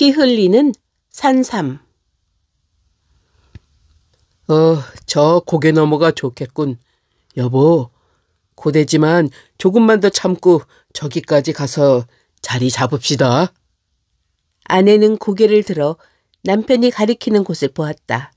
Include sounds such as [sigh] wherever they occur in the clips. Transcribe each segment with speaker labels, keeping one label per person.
Speaker 1: 피 흘리는 산삼.
Speaker 2: 어, 저 고개 넘어가 좋겠군. 여보, 고대지만
Speaker 1: 조금만 더 참고 저기까지 가서 자리 잡읍시다. 아내는 고개를 들어 남편이 가리키는 곳을 보았다.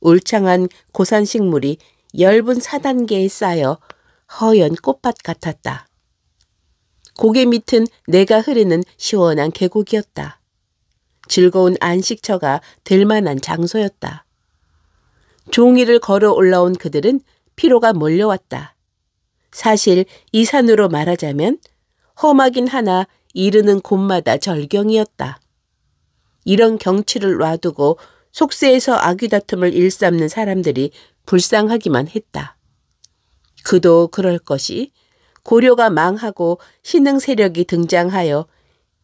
Speaker 1: 울창한 고산식물이 엷은 사단계에 쌓여 허연 꽃밭 같았다. 고개 밑은 내가 흐르는 시원한 계곡이었다. 즐거운 안식처가 될 만한 장소였다. 종이를 걸어 올라온 그들은 피로가 몰려왔다. 사실 이 산으로 말하자면 험하긴 하나 이르는 곳마다 절경이었다. 이런 경치를 놔두고 속세에서 아귀다툼을 일삼는 사람들이 불쌍하기만 했다. 그도 그럴 것이 고려가 망하고 신흥 세력이 등장하여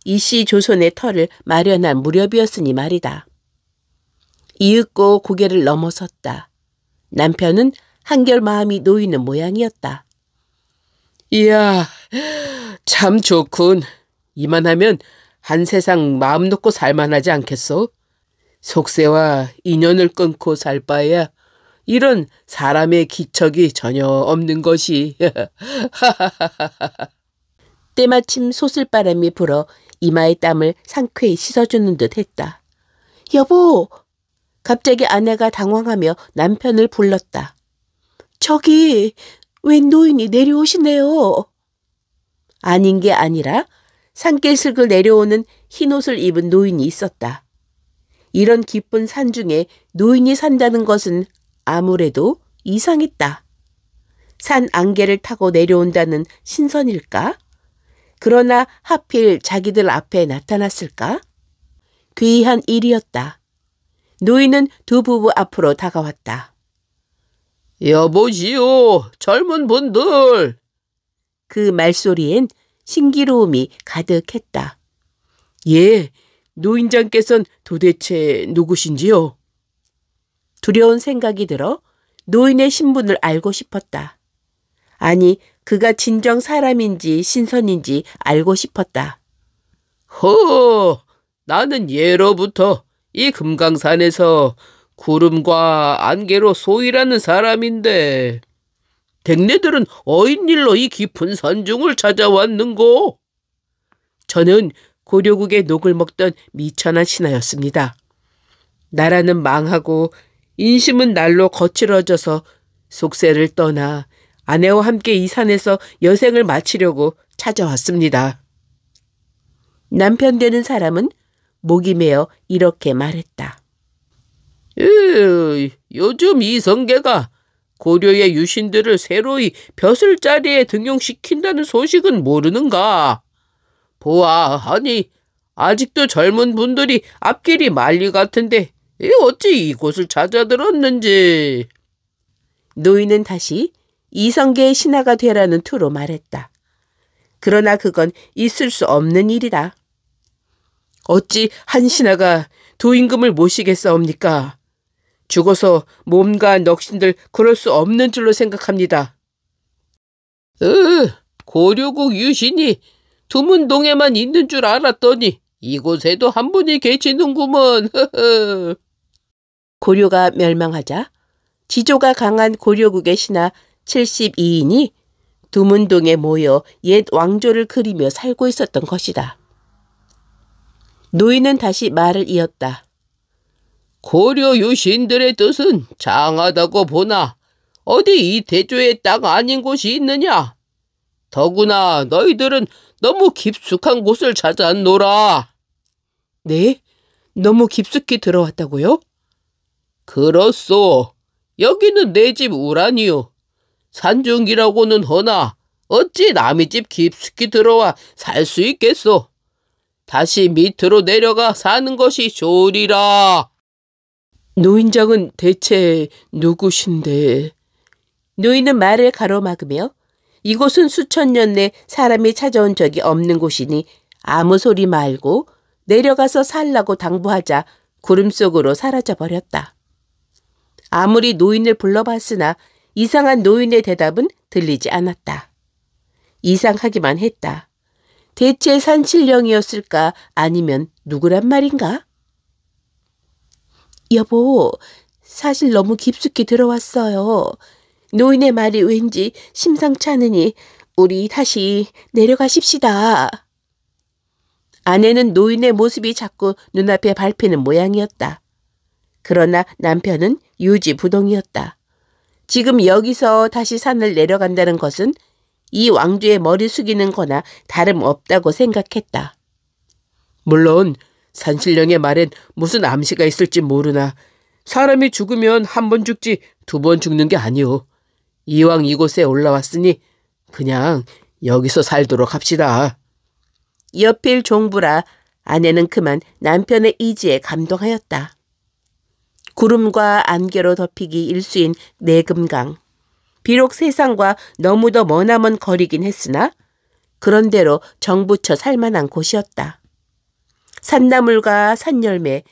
Speaker 1: 이씨 조선의 터를 마련한 무렵이었으니 말이다. 이윽고 고개를 넘어섰다. 남편은 한결 마음이 놓이는 모양이었다. 이야, 참 좋군. 이만하면 한 세상
Speaker 2: 마음 놓고 살만하지 않겠소? 속세와 인연을 끊고 살 바에야
Speaker 1: 이런 사람의 기척이 전혀 없는 것이. [laughs] 때마침 소슬바람이 불어 이마의 땀을 상쾌히 씻어주는 듯 했다. 여보! 갑자기 아내가 당황하며 남편을 불렀다. 저기 웬 노인이 내려오시네요. 아닌 게 아니라 산길슬글 내려오는 흰옷을 입은 노인이 있었다. 이런 기쁜 산 중에 노인이 산다는 것은 아무래도 이상했다. 산 안개를 타고 내려온다는 신선일까? 그러나 하필 자기들 앞에 나타났을까? 귀한 일이었다. 노인은 두 부부 앞으로 다가왔다. 여보시오, 젊은 분들! 그 말소리엔 신기로움이 가득했다. 예, 노인장께선 도대체 누구신지요? 두려운 생각이 들어 노인의 신분을 알고 싶었다. 아니 그가 진정 사람인지 신선인지 알고 싶었다. 허,
Speaker 2: 나는 예로부터 이 금강산에서 구름과 안개로 소이라는 사람인데 댁네들은 어인일로 이 깊은 산중을 찾아왔는고? 저는 고려국의 녹을 먹던
Speaker 1: 미천한 신하였습니다. 나라는 망하고 인심은 날로 거칠어져서 속세를 떠나 아내와 함께 이 산에서 여생을 마치려고 찾아왔습니다. 남편 되는 사람은 목이 메어 이렇게 말했다.
Speaker 2: 으, 요즘 이 성계가 고려의 유신들을 새로이 벼슬 자리에 등용시킨다는 소식은 모르는가? 보아, 아니, 아직도 젊은 분들이 앞길이 말리 같은데 어찌 이곳을 찾아들었는지.
Speaker 1: 노인은 다시 이성계의 신하가 되라는 투로 말했다. 그러나 그건 있을 수 없는 일이다. 어찌 한 신하가 도임금을 모시겠사옵니까? 죽어서
Speaker 2: 몸과 넋신들 그럴 수 없는 줄로 생각합니다. 으, 고려국 유신이 두문동에만 있는 줄 알았더니 이곳에도 한 분이 계시는구먼. [laughs]
Speaker 1: 고려가 멸망하자 지조가 강한 고려국의 신하 72인이 두문동에 모여 옛 왕조를 그리며 살고 있었던 것이다. 노인은 다시 말을 이었다.
Speaker 2: 고려 유신들의 뜻은 장하다고 보나 어디 이 대조의 땅 아닌 곳이 있느냐? 더구나 너희들은 너무 깊숙한 곳을 찾아노라
Speaker 1: 네? 너무 깊숙이
Speaker 2: 들어왔다고요? 그렇소. 여기는 내집우라니요 산중기라고는 허나 어찌 남의 집 깊숙이 들어와 살 수 있겠소? 다시 밑으로 내려가 사는 것이 좋으리라.
Speaker 1: 노인장은 대체 누구신데? 노인은 말을 가로막으며 이곳은 수천 년 내 사람이 찾아온 적이 없는 곳이니 아무 소리 말고 내려가서 살라고 당부하자 구름 속으로 사라져 버렸다. 아무리 노인을 불러봤으나 이상한 노인의 대답은 들리지 않았다. 이상하기만 했다. 대체 산신령이었을까 아니면 누구란 말인가? 여보, 사실 너무 깊숙이 들어왔어요. 노인의 말이 왠지 심상찮으니 우리 다시 내려가십시다. 아내는 노인의 모습이 자꾸 눈앞에 밟히는 모양이었다. 그러나 남편은 유지부동이었다. 지금 여기서 다시 산을 내려간다는 것은 이왕조의 머리 숙이는 거나 다름없다고 생각했다. 물론 산신령의 말엔 무슨 암시가 있을지 모르나
Speaker 2: 사람이 죽으면 한 번 죽지 두 번 죽는 게 아니오. 이왕 이곳에 올라왔으니 그냥
Speaker 1: 여기서 살도록 합시다. 옆필 종부라 아내는 그만 남편의 의지에 감동하였다. 구름과 안개로 덮이기 일수인 내금강. 비록 세상과 너무도 머나먼 거리긴 했으나 그런대로 정부처 살만한 곳이었다. 산나물과 산열매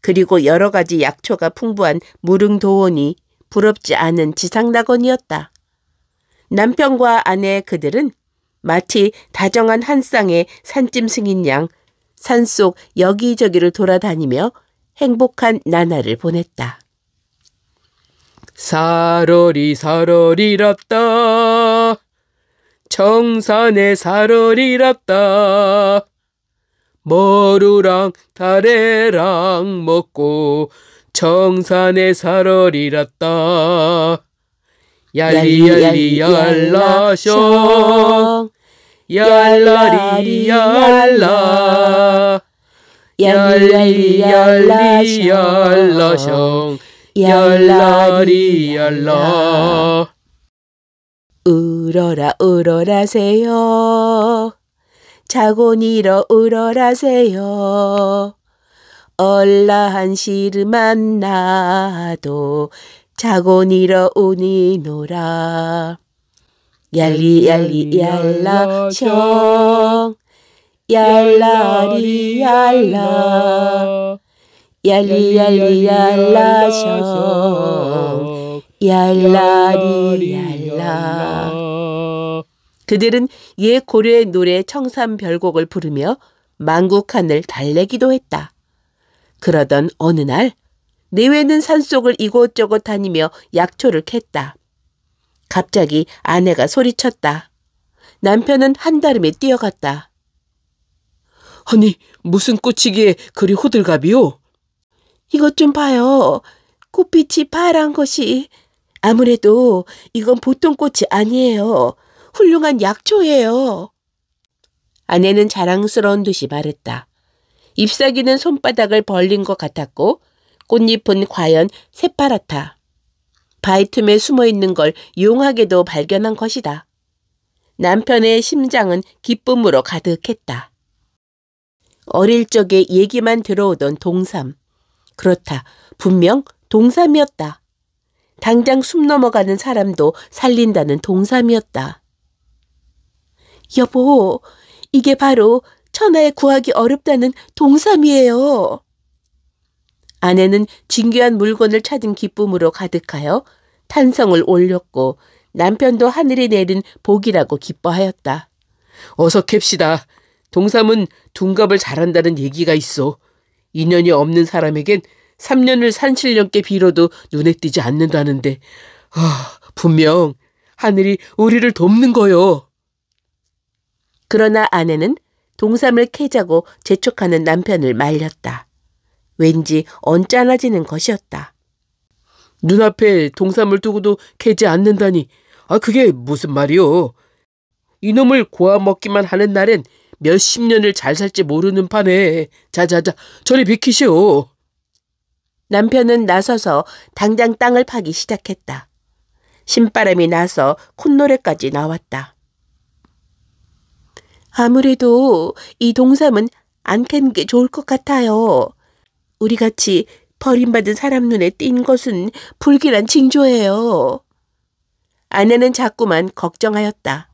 Speaker 1: 그리고 여러 가지 약초가 풍부한 무릉도원이 부럽지 않은 지상낙원이었다. 남편과 아내 그들은 마치 다정한 한 쌍의 산짐승인 양 산속 여기저기를 돌아다니며 행복한 나날을 보냈다. 사러리 사러리랍다
Speaker 2: 정산에 사러리랍다 머루랑 다래랑 먹고 정산에 사러리랍다 얄리얄리 얄라숑 얄라리 얄라 열리 열리 열러 열러리 열러
Speaker 1: 울어라 울어라세요 자고 일어 울어라세요 얼라한 시를 만나도 자고 일어 우니노라 얄리 얄리 얄라숑 얄라리얄라 얄리얄리얄라셔 얄라리얄라 그들은 옛 고려의 노래 청산 별곡을 부르며 만국한을 달래기도 했다. 그러던 어느 날 내외는 산속을 이곳저곳 다니며 약초를 캤다. 갑자기 아내가 소리쳤다. 남편은 한달음에 뛰어갔다. 아니 무슨 꽃이기에 그리 호들갑이요? 이것 좀 봐요. 꽃빛이 파란 것이 아무래도 이건 보통 꽃이 아니에요. 훌륭한 약초예요. 아내는 자랑스러운 듯이 말했다. 잎사귀는 손바닥을 벌린 것 같았고 꽃잎은 과연 새파랗다. 바위 틈에 숨어 있는 걸 용하게도 발견한 것이다. 남편의 심장은 기쁨으로 가득했다. 어릴 적에 얘기만 들어오던 동삼. 그렇다. 분명 동삼이었다. 당장 숨 넘어가는 사람도 살린다는 동삼이었다. 여보, 이게 바로 천하에 구하기 어렵다는 동삼이에요. 아내는 진귀한 물건을 찾은 기쁨으로 가득하여 탄성을 올렸고 남편도 하늘이 내린 복이라고 기뻐하였다.
Speaker 2: 어서 캡시다. 동삼은 둔갑을 잘한다는 얘기가 있어. 인연이 없는 사람에겐 3년을 산신령께 빌어도 눈에 띄지 않는다는데,
Speaker 1: 아, 분명 하늘이 우리를 돕는 거요. 그러나 아내는 동삼을 캐자고 재촉하는 남편을 말렸다. 왠지 언짢아지는 것이었다. 눈앞에
Speaker 2: 동삼을 두고도 캐지 않는다니. 아, 그게 무슨 말이오? 이놈을 고아먹기만 하는 날엔 몇십 년을 잘 살지 모르는 판에 자자자
Speaker 1: 저리 비키시오. 남편은 나서서 당장 땅을 파기 시작했다. 신바람이 나서 콧노래까지 나왔다. 아무래도 이 동삼은 안 캐는 게 좋을 것 같아요. 우리같이 버림받은 사람 눈에 띈 것은 불길한 징조예요. 아내는 자꾸만 걱정하였다.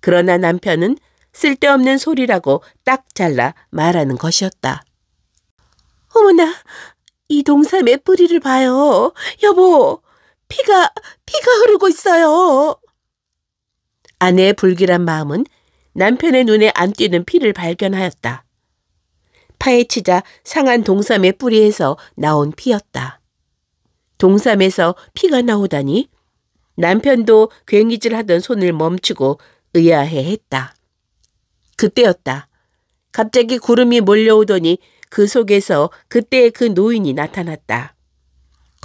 Speaker 1: 그러나 남편은 쓸데없는 소리라고 딱 잘라 말하는 것이었다. 어머나, 이 동삼의 뿌리를 봐요. 여보, 피가, 피가 흐르고 있어요. 아내의 불길한 마음은 남편의 눈에 안 띄는 피를 발견하였다. 파헤치자 상한 동삼의 뿌리에서 나온 피였다. 동삼에서 피가 나오다니 남편도 괭이질하던 손을 멈추고 의아해 했다. 그때였다. 갑자기 구름이 몰려오더니 그 속에서 그때의 그 노인이 나타났다.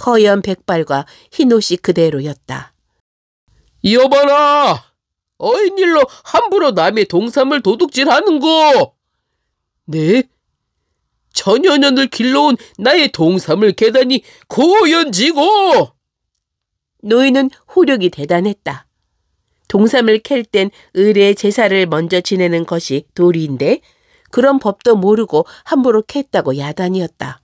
Speaker 1: 허연 백발과 흰 옷이 그대로였다.
Speaker 2: 여봐라! 어인일로 함부로 남의 동삼을 도둑질하는 거! 네? 전여년을 길러온 나의 동삼을 계단이 고연지고!
Speaker 1: 노인은 호력이 대단했다. 동삼을 캘땐 을의 제사를 먼저 지내는 것이 도리인데 그런 법도 모르고 함부로 캤다고 야단이었다.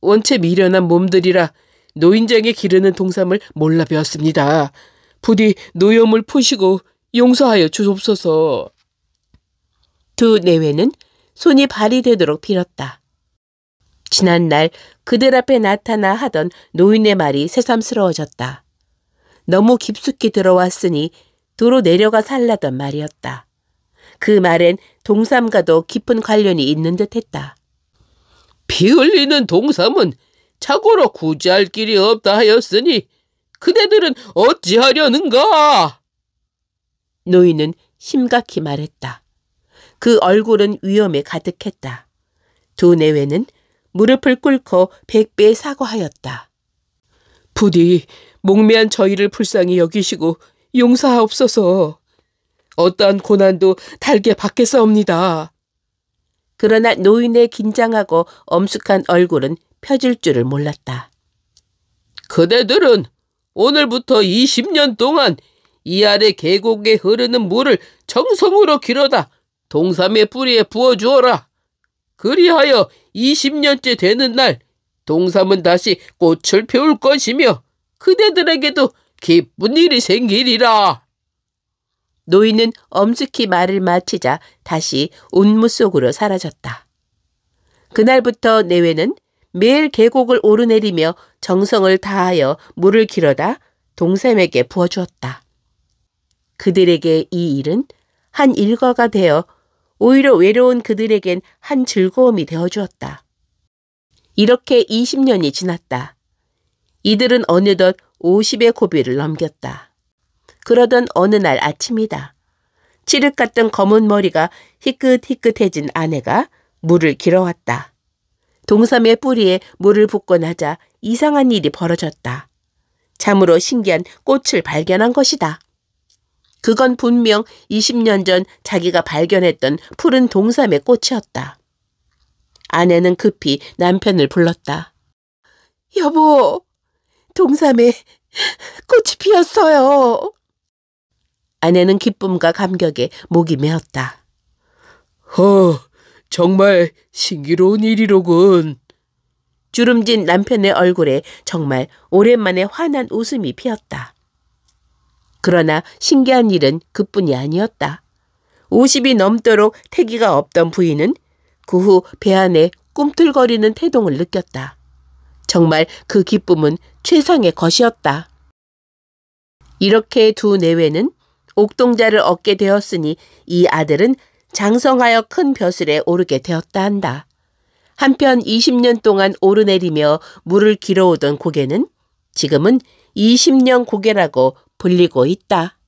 Speaker 1: 원체 미련한 몸들이라 노인장에 기르는 동삼을 몰라 배웠습니다. 부디 노염을 푸시고 용서하여 주옵소서. 두 내외는 손이 발이 되도록 빌었다. 지난날 그들 앞에 나타나 하던 노인의 말이 새삼스러워졌다. 너무 깊숙이 들어왔으니 도로 내려가 살라던 말이었다. 그 말엔 동삼과도 깊은 관련이 있는 듯했다.
Speaker 2: 피 흘리는 동삼은 착고로 구제할 길이 없다 하였으니 그대들은 어찌하려는가?
Speaker 1: 노인은 심각히 말했다. 그 얼굴은 위험에 가득했다. 두 내외는 무릎을 꿇고 백배 사과하였다. 부디 목매한 저희를 불쌍히 여기시고 용사하옵소서. 어떠한 고난도 달게 받겠사옵니다. 그러나 노인의 긴장하고 엄숙한 얼굴은 펴질 줄을 몰랐다. 그대들은
Speaker 2: 오늘부터 20년 동안 이 아래 계곡에 흐르는 물을 정성으로 길어다 동삼의 뿌리에 부어주어라. 그리하여 20년째 되는 날 동삼은 다시 꽃을 피울 것이며
Speaker 1: 그대들에게도 기쁜 일이 생기리라. 노인은 엄숙히 말을 마치자 다시 운무 속으로 사라졌다. 그날부터 내외는 매일 계곡을 오르내리며 정성을 다하여 물을 길어다 동샘에게 부어주었다. 그들에게 이 일은 한 일과가 되어 오히려 외로운 그들에겐 한 즐거움이 되어주었다. 이렇게 20년이 지났다. 이들은 어느덧 50의 고비를 넘겼다. 그러던 어느 날 아침이다. 찌륵 같던 검은 머리가 희끗희끗해진 아내가 물을 길어왔다. 동삼의 뿌리에 물을 붓고나자 이상한 일이 벌어졌다. 참으로 신기한 꽃을 발견한 것이다. 그건 분명 20년 전 자기가 발견했던 푸른 동삼의 꽃이었다. 아내는 급히 남편을 불렀다. 여보, 동삼에 꽃이 피었어요. 아내는 기쁨과 감격에 목이 메었다. 허, 정말 신기로운 일이로군. 주름진 남편의 얼굴에 정말 오랜만에 환한 웃음이 피었다. 그러나 신기한 일은 그뿐이 아니었다. 50이 넘도록 태기가 없던 부인은 그후배 안에 꿈틀거리는 태동을 느꼈다. 정말 그 기쁨은 최상의 것이었다. 이렇게 두 내외는 옥동자를 얻게 되었으니 이 아들은 장성하여 큰 벼슬에 오르게 되었다 한다. 한편 20년 동안 오르내리며 물을 길어오던 고개는 지금은 20년 고개라고 불리고 있다.